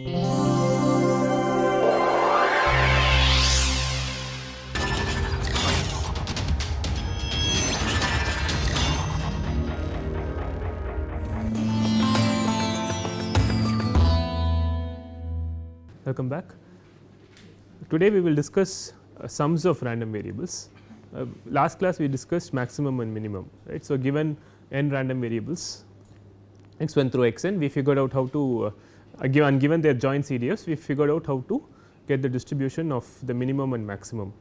Welcome back. Today we will discuss uh, sums of random variables. Uh, last class we discussed maximum and minimum, right. So, given n random variables x1 through xn, we figured out how to uh, given, given their joint CDFs, we figured out how to get the distribution of the minimum and maximum.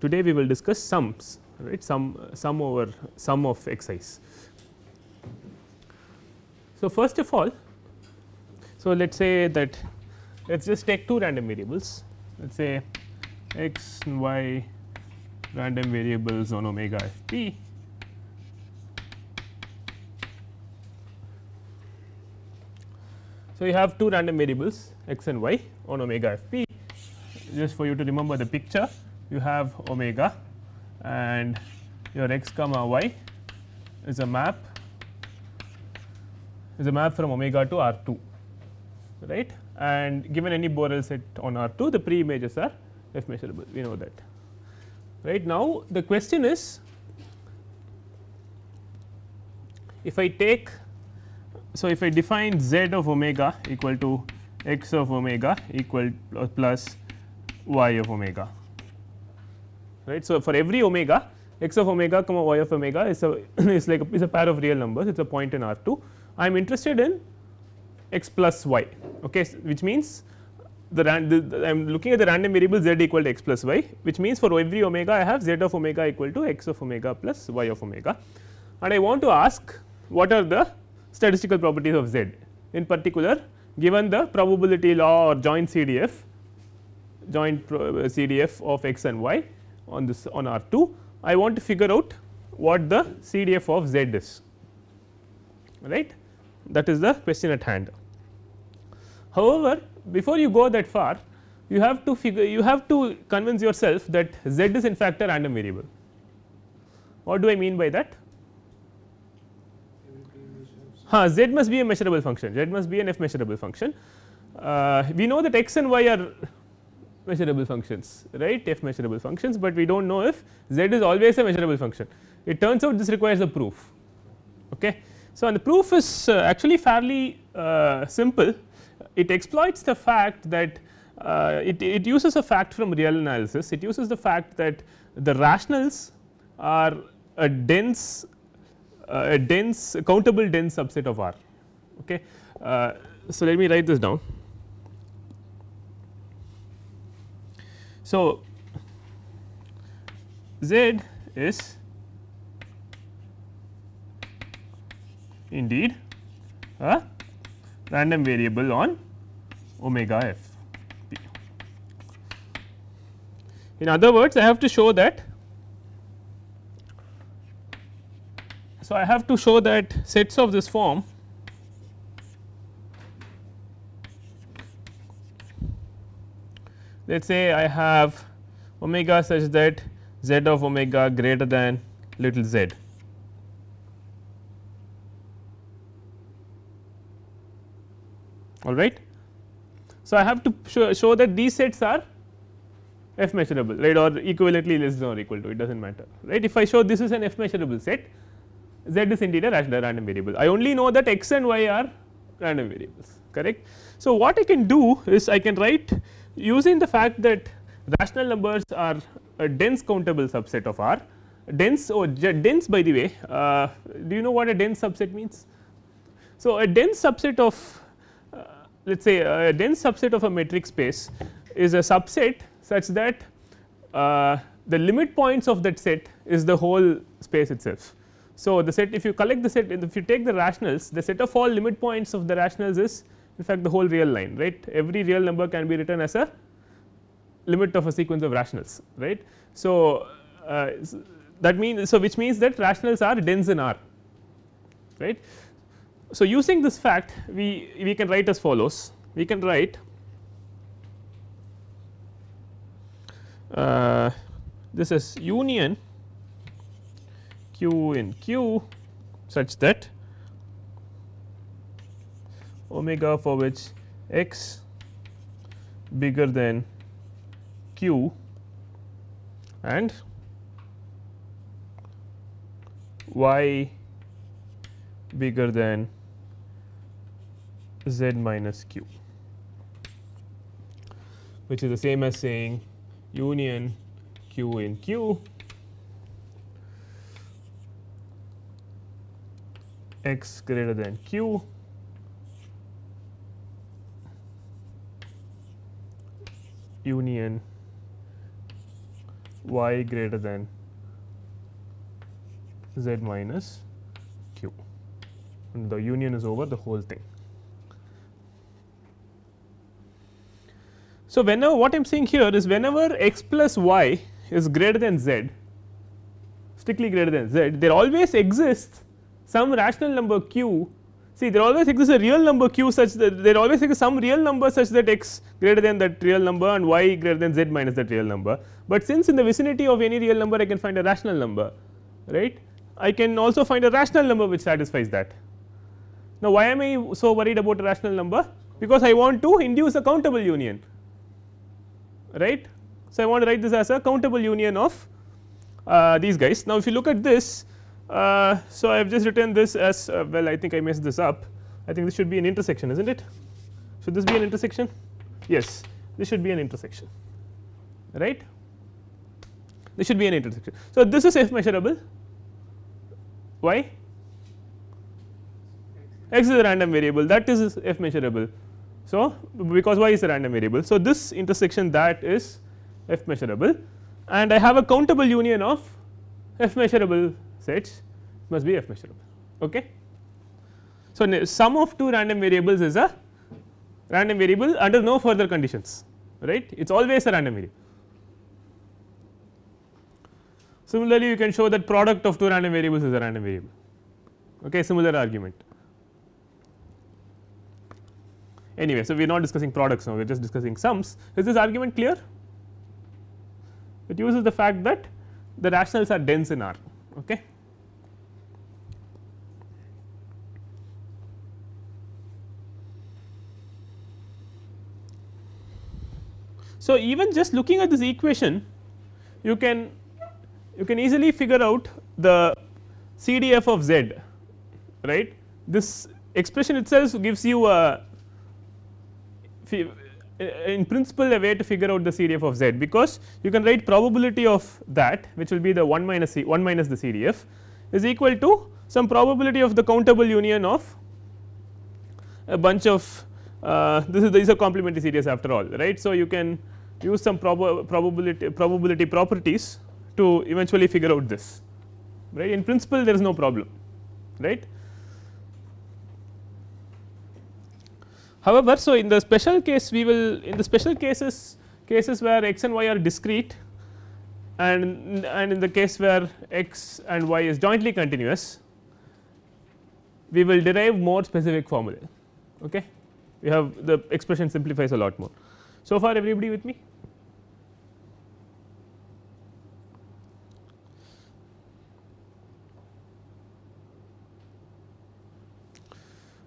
Today we will discuss sums, right? Sum, sum over sum of xi's. So first of all, so let's say that let's just take two random variables. Let's say x and y random variables on omega f p So, you have two random variables x and y on omega f p just for you to remember the picture you have omega and your x comma y is a map is a map from omega to R 2 right and given any Borel set on R 2 the pre images are f measurable we know that right. Now, the question is if I take so if I define z of omega equal to x of omega equal plus y of omega right. So, for every omega x of omega comma y of omega is a is like a, is a pair of real numbers it is a point in R 2. I am interested in x plus y okay, which means the, the I am looking at the random variable z equal to x plus y which means for every omega I have z of omega equal to x of omega plus y of omega and I want to ask what are the statistical properties of Z. In particular, given the probability law or joint CDF, joint uh, CDF of x and y on this on R 2, I want to figure out what the CDF of Z is right that is the question at hand. However, before you go that far you have to figure you have to convince yourself that Z is in fact a random variable. What do I mean by that? huh, z must be a measurable function z must be an f measurable function. Uh, we know that x and y are measurable functions right f measurable functions, but we do not know if z is always a measurable function. It turns out this requires a proof. Okay. So, and the proof is uh, actually fairly uh, simple it exploits the fact that uh, it, it uses a fact from real analysis it uses the fact that the rationals are a dense a dense a countable dense subset of R. Okay. Uh, so, let me write this down. So, Z is indeed a random variable on omega f p. In other words, I have to show that So, I have to show that sets of this form let us say I have omega such that z of omega greater than little z. all right. So, I have to show, show, that these sets are f measurable right or equivalently less than or equal to it does not matter right. If I show this is an f measurable set z is indeed a rational random variable. I only know that x and y are random variables correct. So, what I can do is I can write using the fact that rational numbers are a dense countable subset of R dense or oh, dense by the way uh, do you know what a dense subset means. So, a dense subset of uh, let us say a dense subset of a metric space is a subset such that uh, the limit points of that set is the whole space itself. So, the set if you collect the set if you take the rationals the set of all limit points of the rationals is in fact the whole real line right every real number can be written as a limit of a sequence of rationals right. So, uh, that means so which means that rationals are dense in R right. So, using this fact we we can write as follows we can write uh, this is union q in q such that omega for which x bigger than q and y bigger than z minus q which is the same as saying union q in q x greater than q union y greater than z minus q and the union is over the whole thing. So, whenever what I am saying here is whenever x plus y is greater than z strictly greater than z there always exists some rational number q see there always exists a real number q such that there always exists some real number such that x greater than that real number and y greater than z minus that real number. But since in the vicinity of any real number I can find a rational number right I can also find a rational number which satisfies that. Now, why am I so worried about a rational number because I want to induce a countable union right. So, I want to write this as a countable union of uh, these guys. Now, if you look at this uh, so, I have just written this as uh, well I think I messed this up I think this should be an intersection is not it should this be an intersection yes this should be an intersection right this should be an intersection. So, this is f measurable why x is a random variable that is f measurable. So, because y is a random variable. So, this intersection that is f measurable and I have a countable union of f measurable sets must be f measurable. Okay. So, sum of two random variables is a random variable under no further conditions right it is always a random variable. Similarly, you can show that product of two random variables is a random variable okay similar argument. Anyway, so we are not discussing products now we are just discussing sums is this argument clear it uses the fact that the rationals are dense in R okay. So, even just looking at this equation you can you can easily figure out the CDF of z right. This expression itself gives you a uh, in principle a way to figure out the CDF of z because you can write probability of that which will be the 1 minus C 1 minus the CDF is equal to some probability of the countable union of a bunch of uh, this is the complementary series after all right. So, you can use some prob probability, probability properties to eventually figure out this right in principle there is no problem right. However, so in the special case we will in the special cases cases where x and y are discrete and and in the case where x and y is jointly continuous we will derive more specific formulae okay we have the expression simplifies a lot more. So far everybody with me?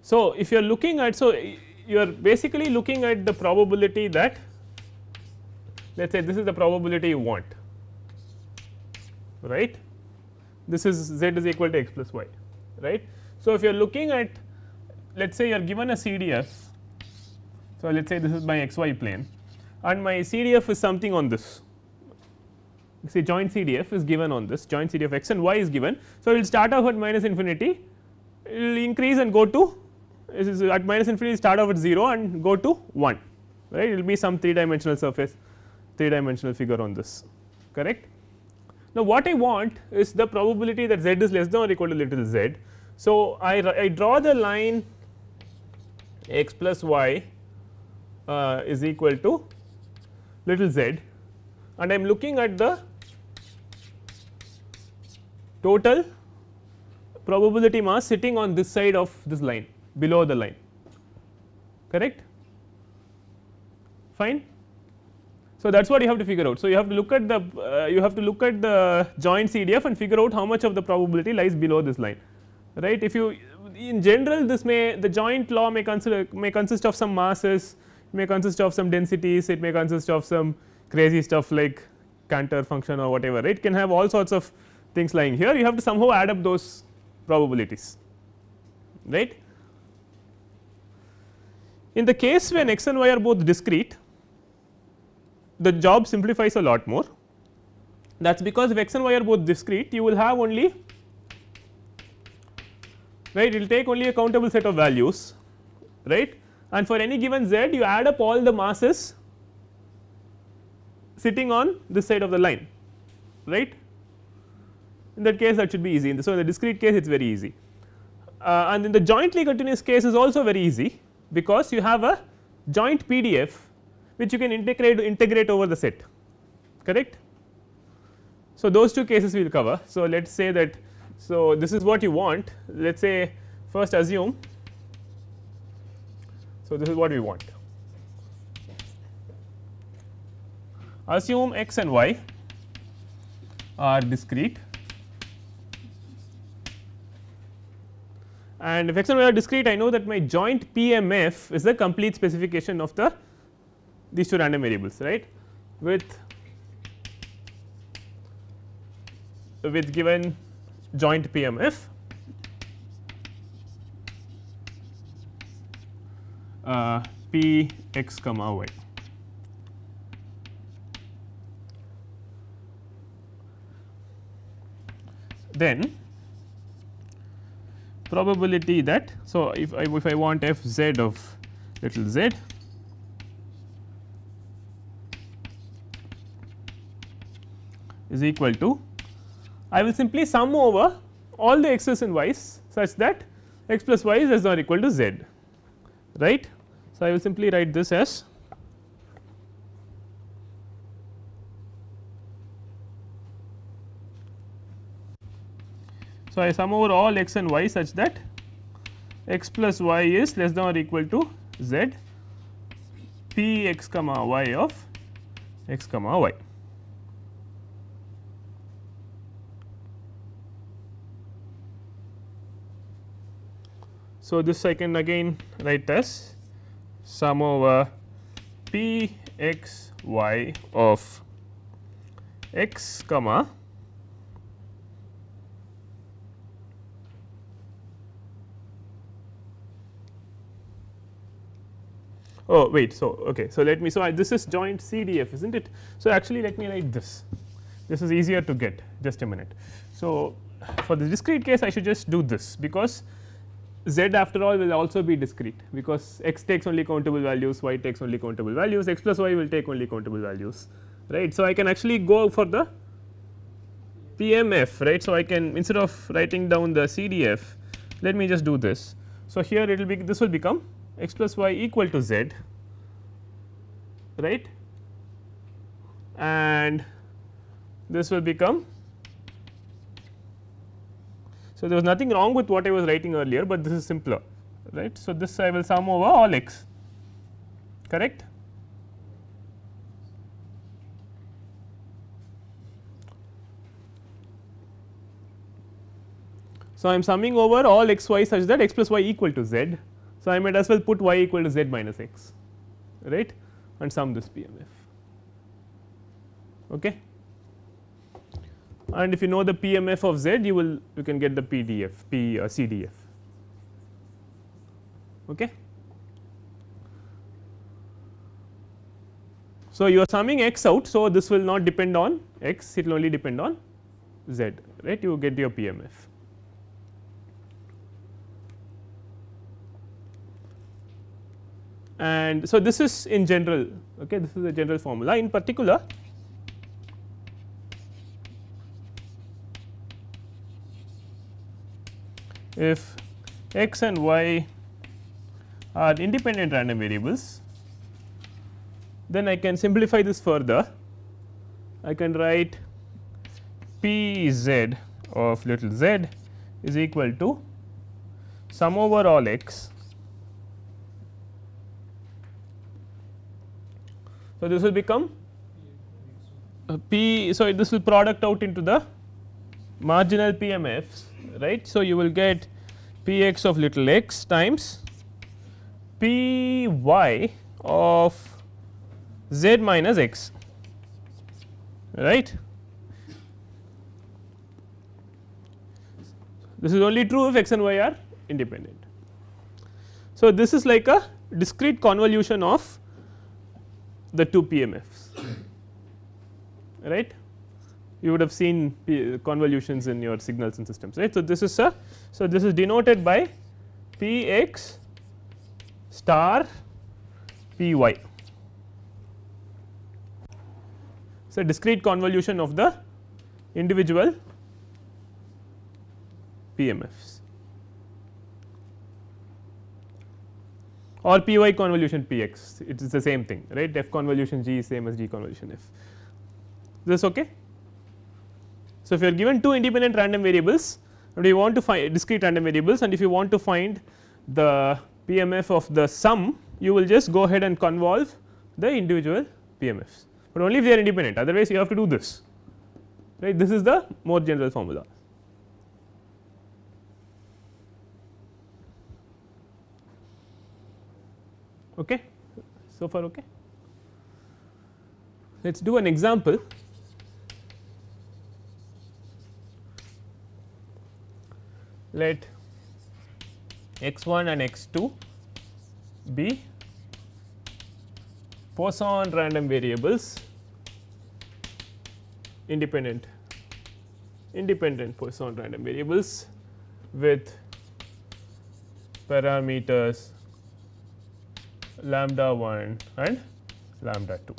So, if you are looking at so you are basically looking at the probability that let us say this is the probability you want right this is z is equal to x plus y right. So, if you are looking at let us say you are given a CDF so, let us say this is my xy plane and my CDF is something on this say joint CDF is given on this joint CDF x and y is given. So, it will start off at minus infinity it will increase and go to at minus infinity start off at 0 and go to 1 right it will be some 3 dimensional surface 3 dimensional figure on this correct. Now, what I want is the probability that z is less than or equal to little z. So, I, I draw the line x plus y uh, is equal to little z and I am looking at the total probability mass sitting on this side of this line below the line correct fine. So, that is what you have to figure out. So, you have to look at the uh, you have to look at the joint CDF and figure out how much of the probability lies below this line right. If you in general this may the joint law may consider may consist of some masses may consist of some densities, it may consist of some crazy stuff like Cantor function or whatever. It can have all sorts of things lying here. You have to somehow add up those probabilities, right. In the case when x and y are both discrete, the job simplifies a lot more. That is because if x and y are both discrete, you will have only right, it will take only a countable set of values, right and for any given z you add up all the masses sitting on this side of the line right. In that case that should be easy, so in the discrete case it is very easy uh, and in the jointly continuous case is also very easy because you have a joint PDF which you can integrate integrate over the set correct. So, those two cases we will cover. So, let us say that so this is what you want let us say first assume so, this is what we want. Assume x and y are discrete and if x and y are discrete I know that my joint PMF is the complete specification of the these two random variables right with with given joint PMF uh, p x comma y. Then probability that so if I if I want f z of little z is equal to I will simply sum over all the x's and y's such that x plus y is less than or equal to z right. So, I will simply write this as So, I sum over all x and y such that x plus y is less than or equal to z p x comma y of x comma y. So, this I can again write as sum over p x y of x comma oh wait so okay so let me so I, this is joint cdf isn't it so actually let me write this this is easier to get just a minute so for the discrete case i should just do this because z after all will also be discrete because x takes only countable values, y takes only countable values, x plus y will take only countable values right. So, I can actually go for the PMF right. So, I can instead of writing down the CDF let me just do this. So, here it will be this will become x plus y equal to z right and this will become so, there was nothing wrong with what I was writing earlier, but this is simpler right. So, this I will sum over all x correct. So, I am summing over all x y such that x plus y equal to z. So, I might as well put y equal to z minus x right and sum this PMF. Okay and if you know the PMF of Z you will you can get the PDF P or uh, CDF. Okay. So, you are summing x out. So, this will not depend on x it will only depend on z right you get your PMF. And so, this is in general okay, this is the general formula in particular if x and y are independent random variables, then I can simplify this further. I can write p z of little z is equal to sum over all x. So, this will become p. So, this will product out into the marginal PMFs, right. So, you will get Px of little x times Py of z minus x, right. This is only true if x and y are independent. So, this is like a discrete convolution of the two PMFs, right you would have seen convolutions in your signals and systems right. So, this is a so this is denoted by p x star p y. So, discrete convolution of the individual PMFs or PY convolution PX it is the same thing right f convolution G is same as G convolution f. this okay? So, if you are given two independent random variables and you want to find discrete random variables and if you want to find the PMF of the sum you will just go ahead and convolve the individual PMFs, but only if they are independent otherwise you have to do this right this is the more general formula. Okay, so far okay. Let us do an example let x 1 and x 2 be Poisson random variables independent independent Poisson random variables with parameters lambda 1 and lambda 2.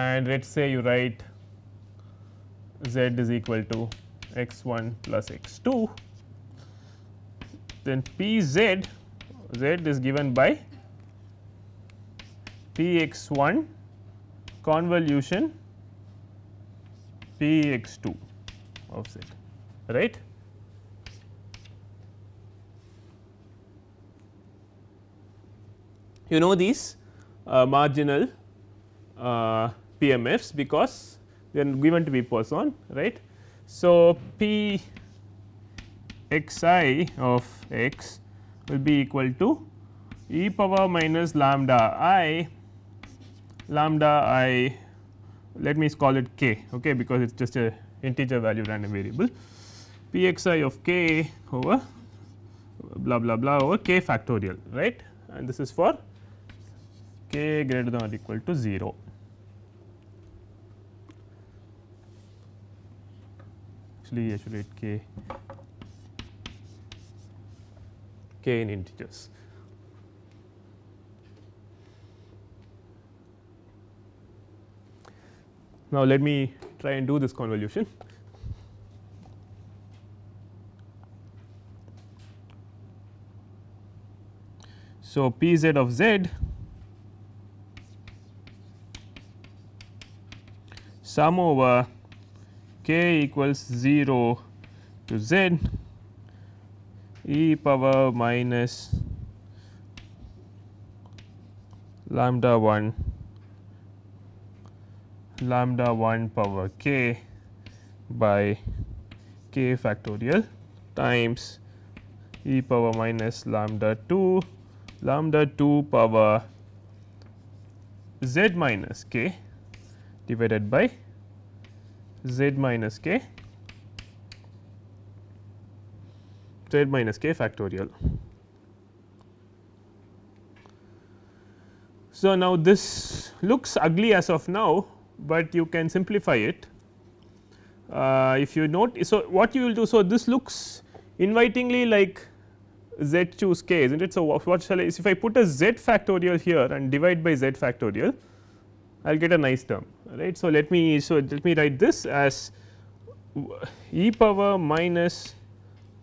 And let us say you write z is equal to x1 plus x2, then Pz, z is given by Px1 convolution Px2 of z, right. You know these uh, marginal uh, PMFs because then given to be Poisson right. So, P x i of x will be equal to e power minus lambda i lambda i let me call it k okay because it is just a integer value random variable p x i of k over blah blah blah over k factorial right and this is for k greater than or equal to 0. actually isolate k k in integers. Now, let me try and do this convolution. So, p z of z sum over k equals 0 to z e power minus lambda 1 lambda 1 power k by k factorial times e power minus lambda 2 lambda 2 power z minus k divided by z minus k z minus k factorial. So, now this looks ugly as of now, but you can simplify it. Uh, if you note, so what you will do, so this looks invitingly like z choose k is not it. So, what shall I if I put a z factorial here and divide by z factorial I will get a nice term right. So, let me so let me write this as e power minus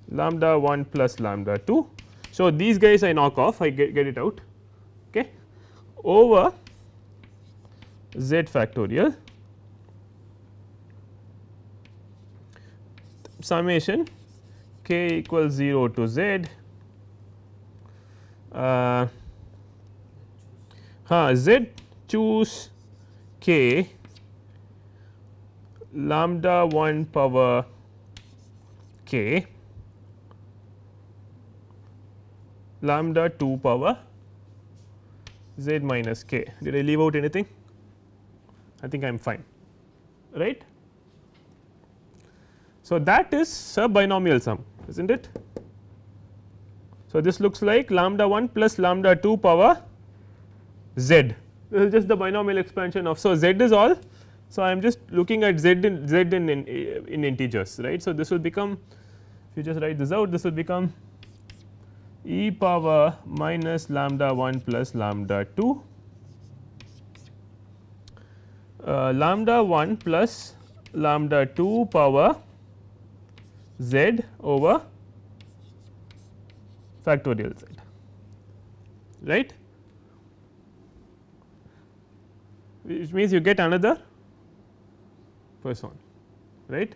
lambda 1 plus lambda 2. So, these guys I knock off I get, get it out okay, over z factorial summation k equals 0 to z uh, huh, z choose k lambda 1 power k lambda 2 power z minus k. Did I leave out anything? I think I am fine, right. So, that is a binomial sum, is not it? So, this looks like lambda 1 plus lambda 2 power z this is just the binomial expansion of. So, z is all. So, I am just looking at z in z in, in, in integers right. So, this will become if you just write this out this will become e power minus lambda 1 plus lambda 2 uh, lambda 1 plus lambda 2 power z over factorial z right. which means you get another Poisson right.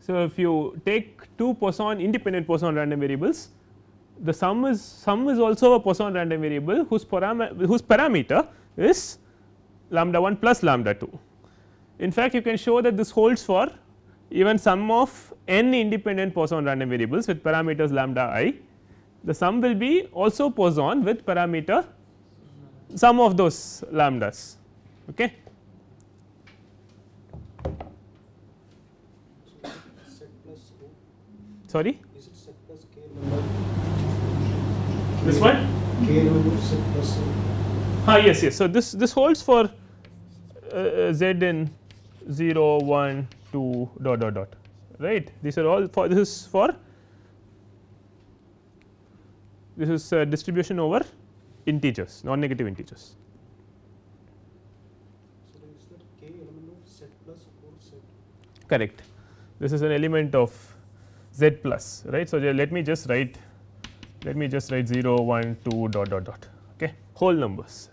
So, if you take two Poisson independent Poisson random variables the sum is sum is also a Poisson random variable whose, param whose parameter is lambda 1 plus lambda 2. In fact, you can show that this holds for even sum of n independent Poisson random variables with parameters lambda i the sum will be also Poisson with parameter sum of those lambdas okay. Sorry? Is it set plus k number? This one? K number set plus. Ah, yes, yes. So, this, this holds for uh, uh, z in 0, 1, 2, dot, dot, dot, right. These are all for this is for this is uh, distribution over integers, non negative integers. correct. This is an element of z plus right. So, let me just write let me just write 0 1 2 dot dot dot okay whole numbers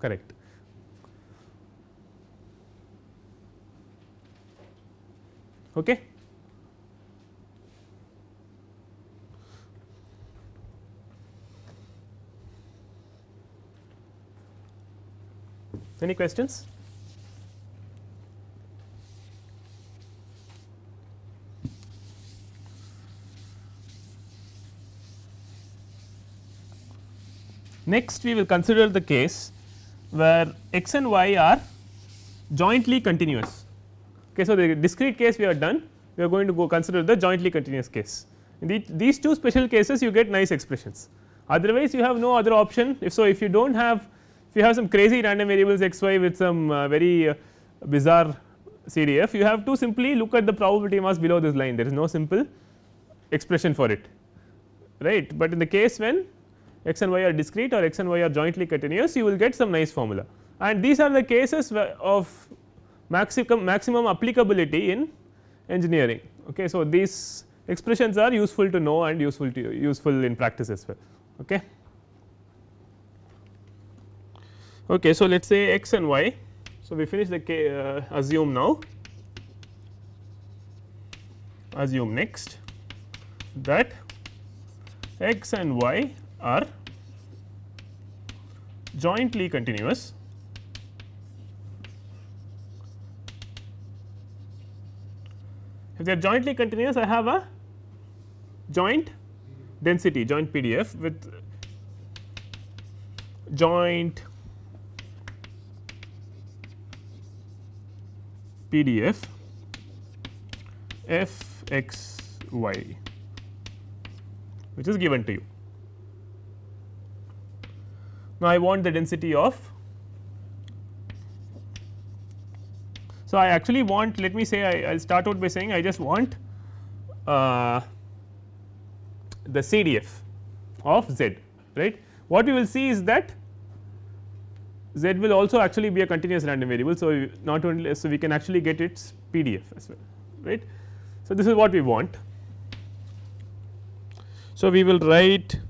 correct. Okay. Any questions? Next we will consider the case where x and y are jointly continuous. Okay, so, the discrete case we are done we are going to go consider the jointly continuous case. In the, these two special cases you get nice expressions otherwise you have no other option if so if you do not have if you have some crazy random variables x y with some uh, very uh, bizarre CDF you have to simply look at the probability mass below this line there is no simple expression for it right, but in the case when x and y are discrete or x and y are jointly continuous you will get some nice formula. And these are the cases of maximum, maximum applicability in engineering. Okay. So, these expressions are useful to know and useful to useful in practice as well. Okay. Okay, so let us say x and y. So, we finish the k, uh, assume now, assume next that x and y are jointly continuous if they are jointly continuous I have a joint density joint PDF with joint PDF f x y which is given to you. Now, I want the density of. So, I actually want let me say I will start out by saying I just want uh, the CDF of z right. What you will see is that z will also actually be a continuous random variable. So, not only so we can actually get its PDF as well right. So, this is what we want. So, we will write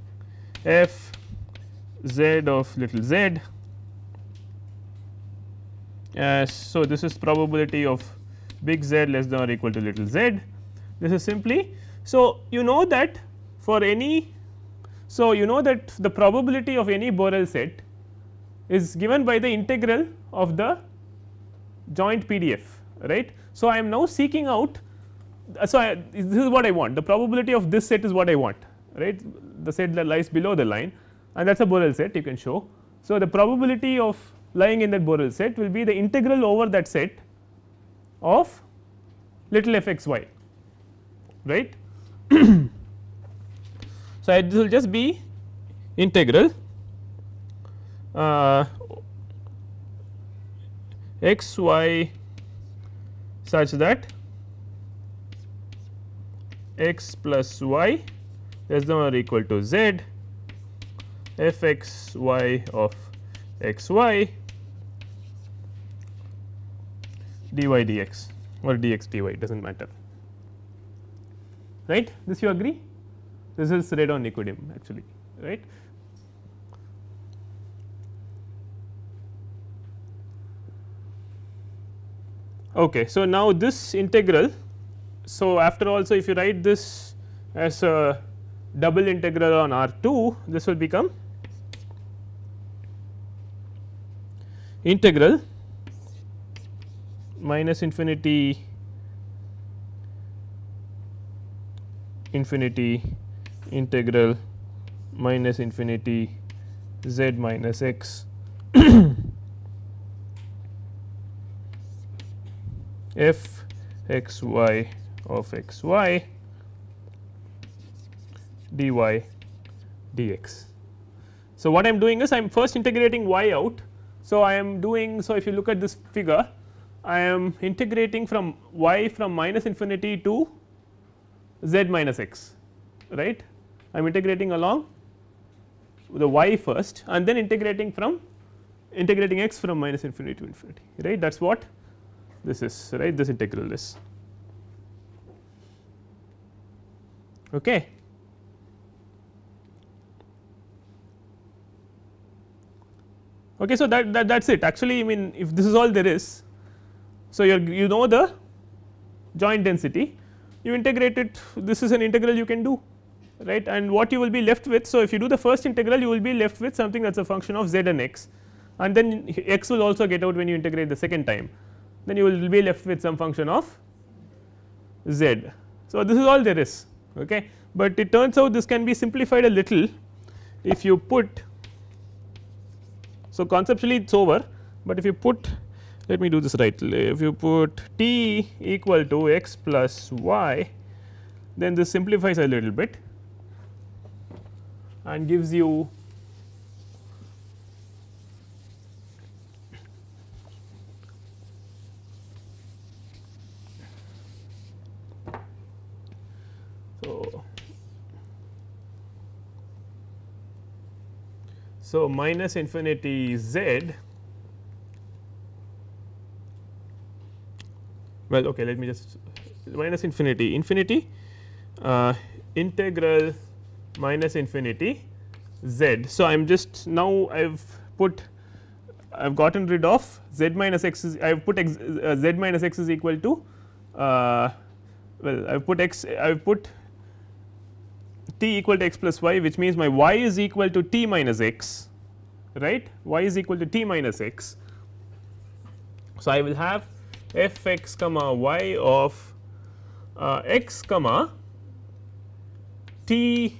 f z of little z. Uh, so, this is probability of big Z less than or equal to little z. This is simply. So, you know that for any. So, you know that the probability of any Borel set is given by the integral of the joint PDF right. So, I am now seeking out. Uh, so, I, this is what I want the probability of this set is what I want right the set that lies below the line and that is a Borel set you can show. So, the probability of lying in that Borel set will be the integral over that set of little f x y right. so, it will just be integral uh, x y such that x plus y less than or equal to z fxy of xy dy dx or dx dy does not matter right this you agree this is radon equilibrium actually right. Okay, so now this integral, so after all, so if you write this as a double integral on R 2, this will become integral minus infinity infinity integral minus infinity z minus x f x y of x y dy dx. So, what I am doing is I am first integrating y out so, I am doing so if you look at this figure I am integrating from y from minus infinity to z minus x right. I am integrating along the y first and then integrating from integrating x from minus infinity to infinity right that is what this is right this integral is okay. Okay, so that, that that's it. Actually, I mean, if this is all there is, so you you know the joint density, you integrate it. This is an integral you can do, right? And what you will be left with. So if you do the first integral, you will be left with something that's a function of z and x, and then x will also get out when you integrate the second time. Then you will be left with some function of z. So this is all there is. Okay, but it turns out this can be simplified a little if you put so, conceptually it is over, but if you put let me do this right if you put t equal to x plus y then this simplifies a little bit and gives you So, minus infinity z well okay let me just minus infinity infinity uh, integral minus infinity z. So, I am just now I have put I have gotten rid of z minus x is I have put x, uh, z minus x is equal to uh, well I have put x I have put t equal to x plus y which means my y is equal to t minus x right y is equal to t minus x. So, I will have f x comma y of uh, x comma t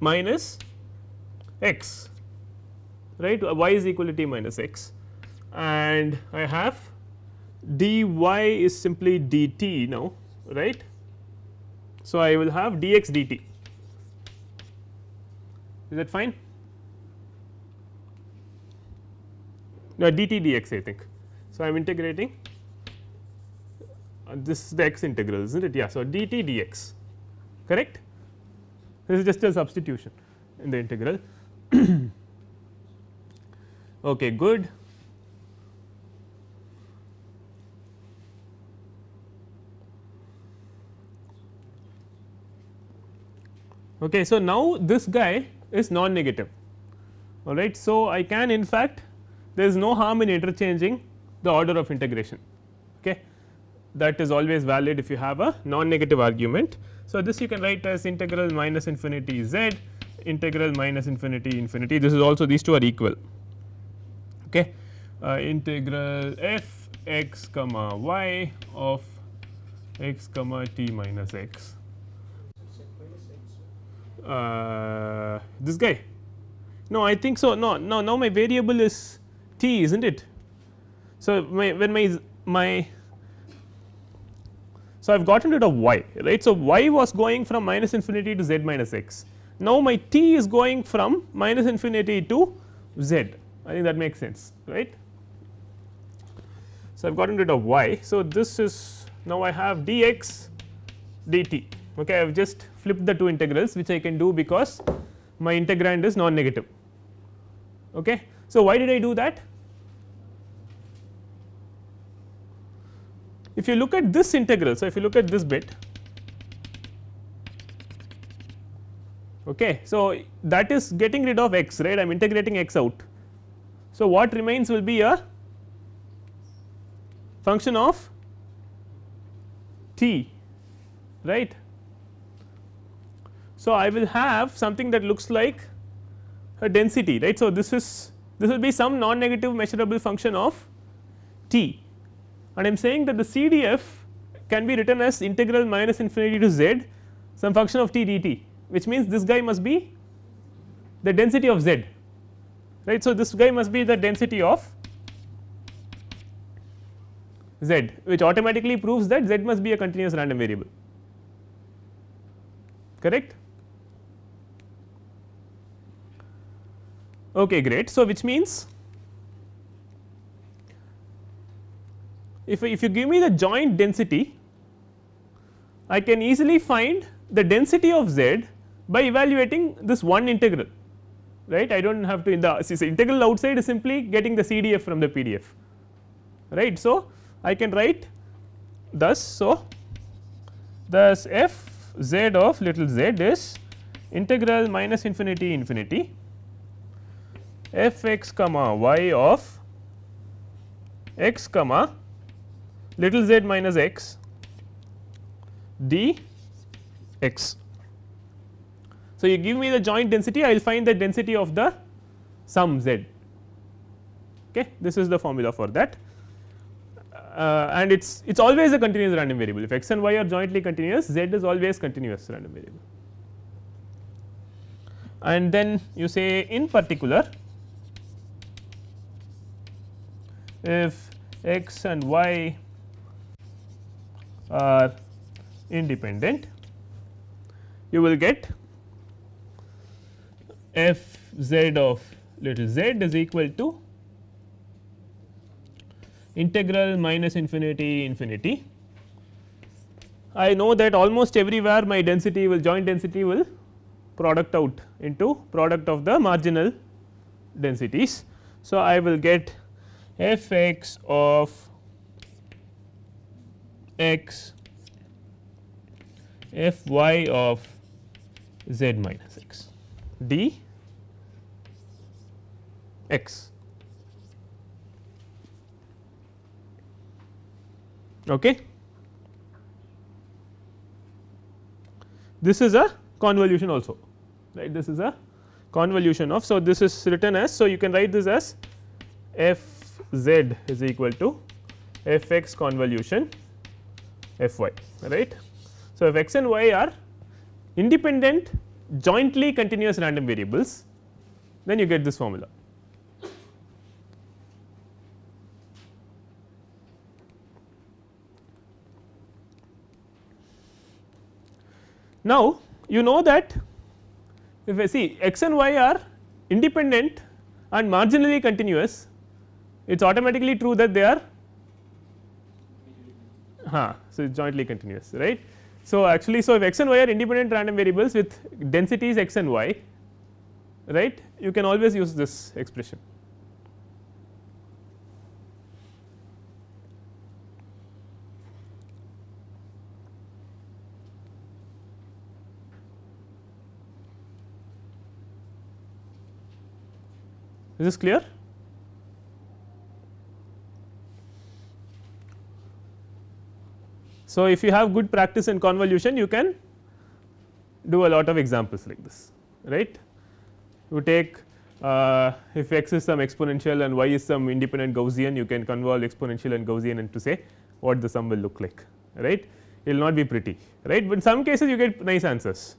minus x right y is equal to t minus x and I have dy is simply dt now right so, I will have dx dt is that fine no, dt dx I think. So, I am integrating this is the x integral is not it yeah. So, dt dx correct this is just a substitution in the integral okay good Okay. So, now this guy is non negative all right. So, I can in fact there is no harm in interchanging the order of integration okay. that is always valid if you have a non negative argument. So, this you can write as integral minus infinity z integral minus infinity infinity this is also these two are equal okay. Uh, integral f x comma y of x comma t minus x uh, this guy. No, I think so. No, no, now my variable is t, isn't it? So my, when my my so I've gotten rid of y, right? So y was going from minus infinity to z minus x. Now my t is going from minus infinity to z. I think that makes sense, right? So I've gotten rid of y. So this is now I have dx dt. Okay, I've just flip the two integrals which I can do because my integrand is non negative. Okay. So, why did I do that? If you look at this integral, so if you look at this bit, okay. So, that is getting rid of x right I am integrating x out. So, what remains will be a function of t right. So, I will have something that looks like a density right. So, this is this will be some non negative measurable function of t and I am saying that the CDF can be written as integral minus infinity to z some function of t dt which means this guy must be the density of z right. So, this guy must be the density of z which automatically proves that z must be a continuous random variable correct. Okay, great. So, which means if, if you give me the joint density, I can easily find the density of z by evaluating this one integral right. I do not have to in the see, integral outside is simply getting the CDF from the PDF right. So, I can write thus. So, thus f z of little z is integral minus infinity infinity f x comma y of x comma little z minus x d x. So, you give me the joint density I will find the density of the sum z okay. this is the formula for that uh, and it is it is always a continuous random variable if x and y are jointly continuous z is always continuous random variable. And then you say in particular if x and y are independent, you will get f z of little z is equal to integral minus infinity infinity. I know that almost everywhere my density will joint density will product out into product of the marginal densities. So, I will get fx of x fy of z minus x d x. Okay. This is a convolution also right this is a convolution of. So, this is written as so you can write this as f z is equal to f x convolution f y right. So, if x and y are independent jointly continuous random variables then you get this formula. Now, you know that if I see x and y are independent and marginally continuous it is automatically true that they are huh, so jointly continuous right. So, actually so if x and y are independent random variables with densities x and y right you can always use this expression. Is this clear? So, if you have good practice in convolution you can do a lot of examples like this right. You take uh, if x is some exponential and y is some independent Gaussian you can convolve exponential and Gaussian and to say what the sum will look like right. It will not be pretty right, but in some cases you get nice answers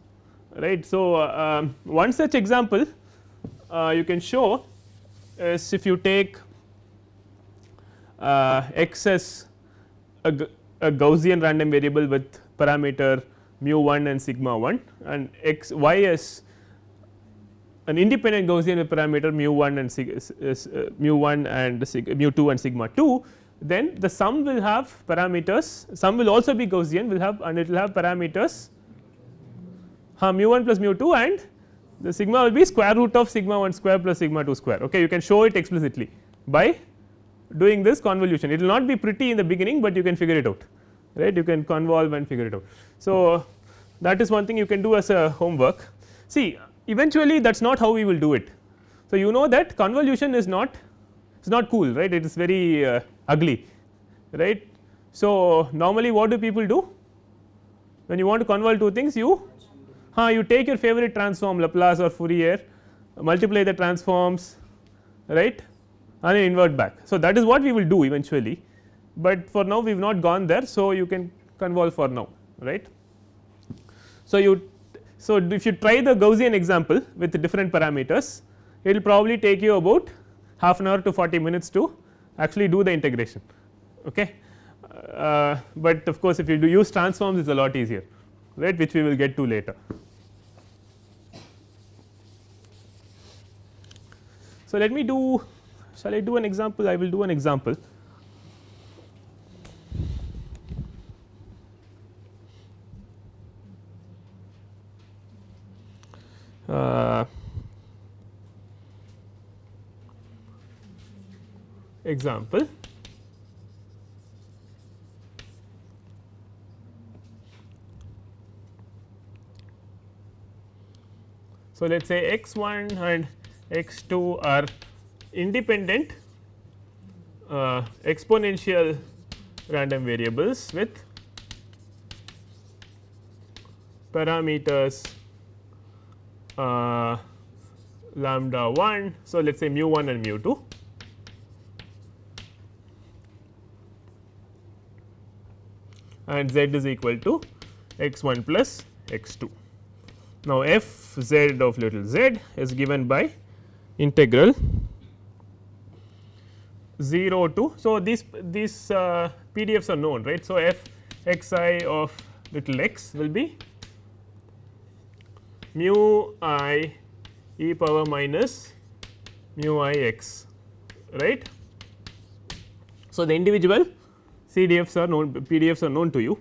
right. So, uh, um, one such example uh, you can show is if you take uh, x as a a Gaussian random variable with parameter mu 1 and sigma 1 and x y is an independent Gaussian with parameter mu 1 and sig, uh, mu 1 and sig, mu 2 and sigma 2 then the sum will have parameters sum will also be Gaussian will have and it will have parameters uh, mu 1 plus mu 2 and the sigma will be square root of sigma 1 square plus sigma 2 square okay you can show it explicitly by doing this convolution. It will not be pretty in the beginning, but you can figure it out right you can convolve and figure it out. So, that is one thing you can do as a homework. See eventually that is not how we will do it. So, you know that convolution is not it is not cool right it is very uh, ugly right. So, normally what do people do when you want to convolve two things you huh, you take your favorite transform Laplace or Fourier multiply the transforms right and an invert back. So, that is what we will do eventually, but for now we have not gone there. So, you can convolve for now right. So, you so if you try the Gaussian example with different parameters it will probably take you about half an hour to 40 minutes to actually do the integration. Okay. Uh, but of course, if you do use transforms it is a lot easier right which we will get to later. So, let me do Shall I do an example? I will do an example. Uh, example So, let us say x 1 and x 2 are independent uh, exponential random variables with parameters uh, lambda 1. So, let us say mu 1 and mu 2. and z is equal to x 1 plus x 2. Now, f z of little z is given by integral 0 to. So, these these uh, PDFs are known right. So, f x i of little x will be mu i e power minus mu i x right. So, the individual CDFs are known PDFs are known to you.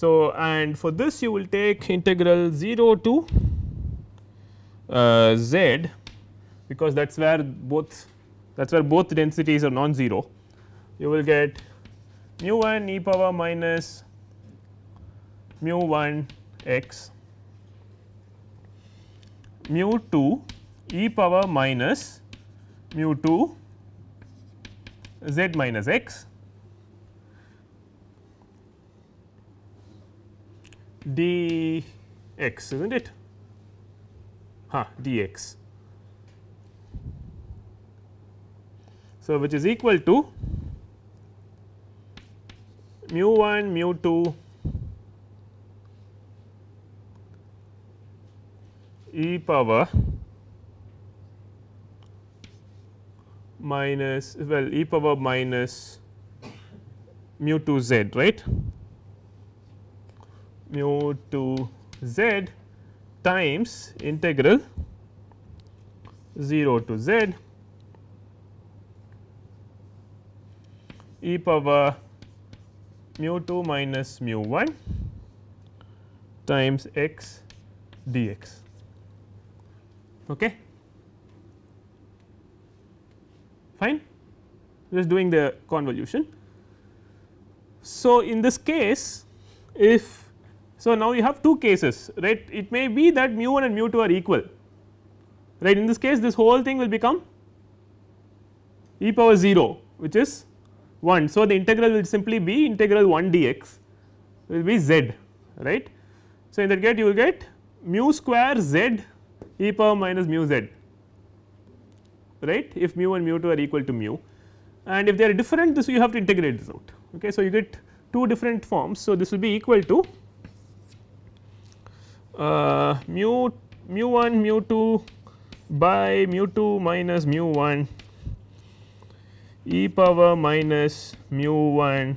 So, and for this you will take integral 0 to uh, z because that is where both that is where both densities are non-zero, you will get mu 1 e power minus mu 1 x mu 2 e power minus mu 2 z minus x dx is not it huh, dx. So, which is equal to mu 1 mu 2 e power minus well e power minus mu 2 z right mu 2 z times integral 0 to z e power mu 2 minus mu 1 times x dx. Okay. Fine, just doing the convolution. So, in this case if so now you have two cases right it may be that mu 1 and mu 2 are equal right in this case this whole thing will become e power 0 which is 1. So, the integral will simply be integral 1 dx will be z right. So, in that case you will get mu square z e power minus mu z right if mu and mu 2 are equal to mu and if they are different this you have to integrate this out. Okay. So, you get two different forms. So, this will be equal to uh, mu mu 1 mu 2 by mu 2 minus mu 1 e power minus mu 1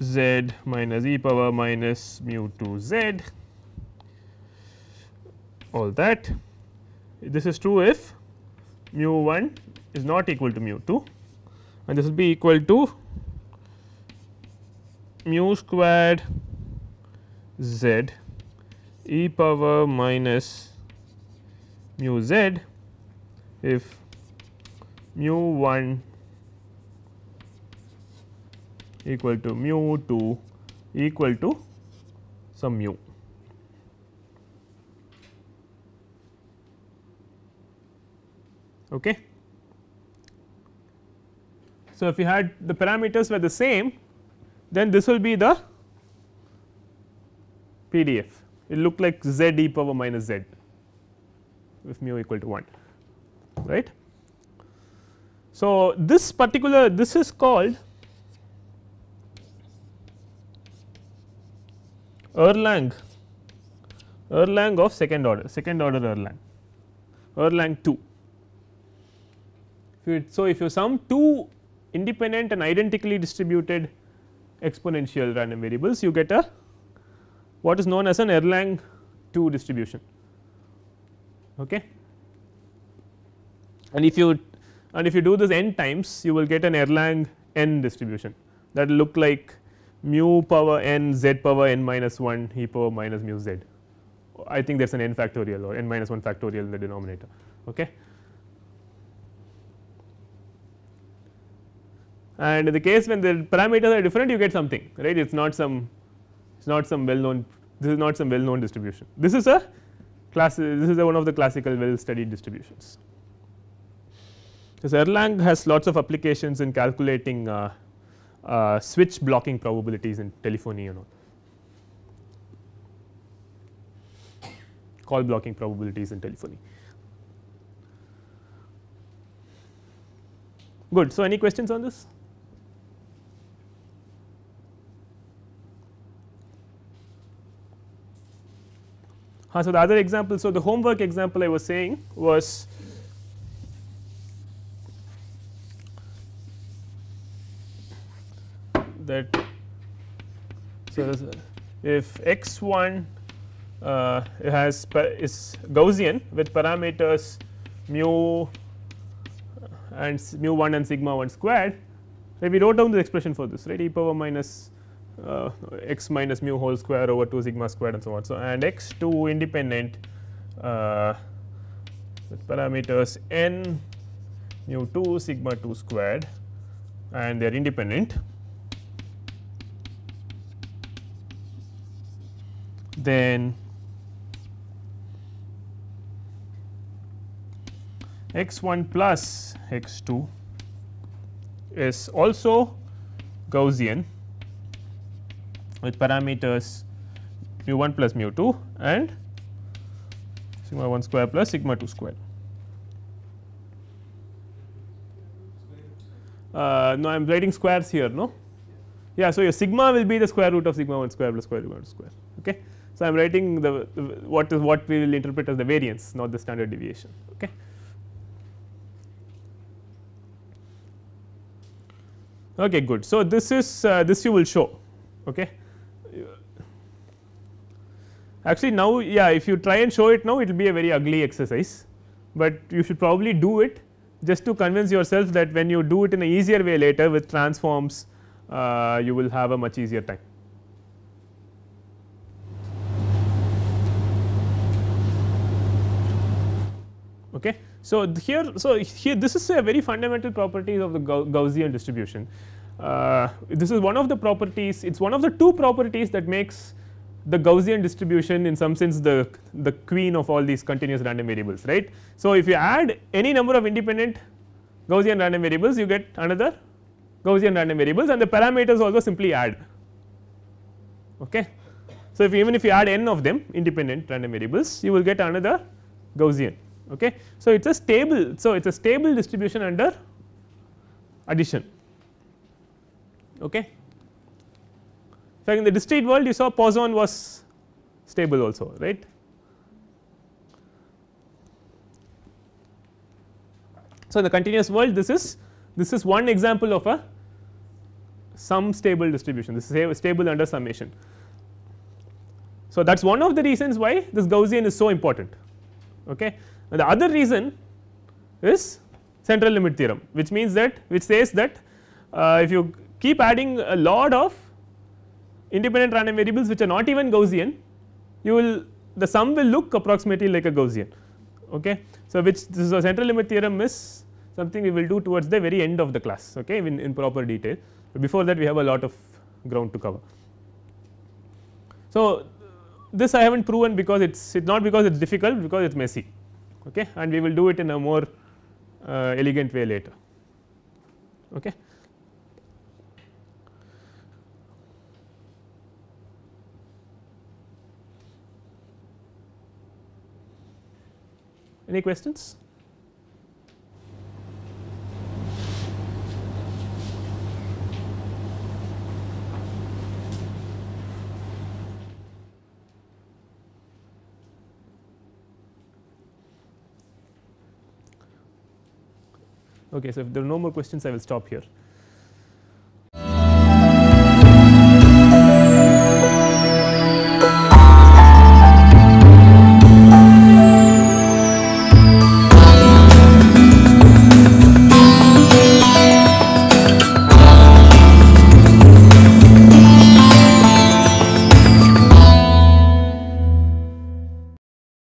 z minus e power minus mu 2 z all that. This is true if mu 1 is not equal to mu 2 and this will be equal to mu squared z e power minus mu z if mu 1 equal to mu 2 equal to some mu. Okay. So, if you had the parameters were the same, then this will be the PDF. It look like z e power minus z if mu equal to 1, right. So, this particular this is called Erlang Erlang of second order second order Erlang Erlang 2. So, if you sum two independent and identically distributed exponential random variables you get a what is known as an Erlang 2 distribution. Okay. And if you and if you do this n times you will get an Erlang n distribution that will look like mu power n z power n minus 1 e power minus mu z. I think there is an n factorial or n minus 1 factorial in the denominator. Okay. And in the case when the parameters are different you get something right it is not some it is not some well known this is not some well known distribution. This is a class this is a one of the classical well studied distributions. Because Erlang has lots of applications in calculating uh, uh, switch blocking probabilities in telephony and all. call blocking probabilities in telephony. Good. So, any questions on this? so the other example, so the homework example I was saying was that so if x1 uh, has is Gaussian with parameters mu and mu 1 and sigma 1 squared right we wrote down the expression for this right e power minus uh, x minus mu whole square over 2 sigma squared and so on. So, and x 2 independent uh, with parameters n mu 2 sigma 2 squared and they are independent. then x 1 plus x 2 is also Gaussian with parameters mu 1 plus mu 2 and sigma 1 square plus sigma 2 square. Uh, no, I am writing squares here, no? Yeah, so your sigma will be the square root of sigma 1 square plus square root of 1 square, okay. So, I am writing the, the what is what we will interpret as the variance not the standard deviation. Okay. Okay, good. So, this is uh, this you will show. Okay. Actually, now yeah, if you try and show it now, it will be a very ugly exercise, but you should probably do it just to convince yourself that when you do it in an easier way later with transforms, uh, you will have a much easier time. okay. So, here so here this is a very fundamental property of the Gaussian distribution. Uh, this is one of the properties it is one of the two properties that makes the Gaussian distribution in some sense the, the queen of all these continuous random variables right. So, if you add any number of independent Gaussian random variables you get another Gaussian random variables and the parameters also simply add. Okay. So, if even if you add n of them independent random variables you will get another Gaussian. Okay. So, it is a stable. So, it is a stable distribution under addition. Okay. In fact, in the discrete world you saw Poisson was stable also right. So, in the continuous world this is this is one example of a some stable distribution this is stable under summation. So, that is one of the reasons why this Gaussian is so important. Okay. Now, the other reason is central limit theorem which means that which says that uh, if you keep adding a lot of independent random variables which are not even Gaussian you will the sum will look approximately like a Gaussian. Okay. So, which this is a central limit theorem is something we will do towards the very end of the class okay, in, in proper detail, but before that we have a lot of ground to cover. So, this I have not proven because it is not because it is difficult because it is messy okay, and we will do it in a more uh, elegant way later. Okay. Any questions? Okay, so if there are no more questions, I will stop here.